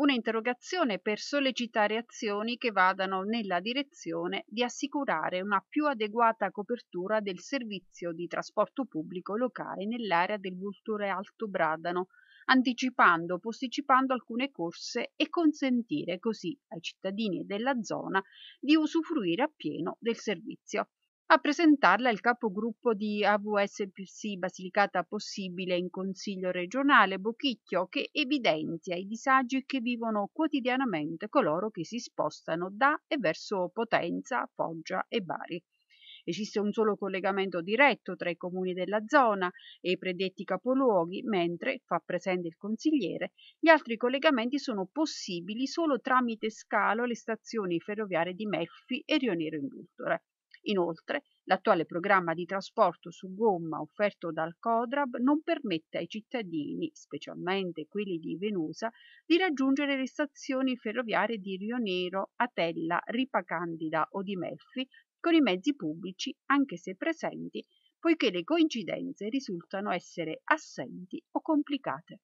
un'interrogazione per sollecitare azioni che vadano nella direzione di assicurare una più adeguata copertura del servizio di trasporto pubblico locale nell'area del Vulture Alto Bradano, anticipando o posticipando alcune corse e consentire così ai cittadini della zona di usufruire appieno del servizio. A presentarla il capogruppo di AVSPC Basilicata Possibile in Consiglio regionale Bochicchio che evidenzia i disagi che vivono quotidianamente coloro che si spostano da e verso Potenza, Foggia e Bari. Esiste un solo collegamento diretto tra i comuni della zona e i predetti capoluoghi, mentre, fa presente il consigliere, gli altri collegamenti sono possibili solo tramite scalo alle stazioni ferroviarie di Melfi e Rionero in Vulture. Inoltre, l'attuale programma di trasporto su gomma offerto dal Codrab non permette ai cittadini, specialmente quelli di Venusa, di raggiungere le stazioni ferroviarie di Rionero, Atella, Ripa Candida o di Melfi con i mezzi pubblici, anche se presenti, poiché le coincidenze risultano essere assenti o complicate.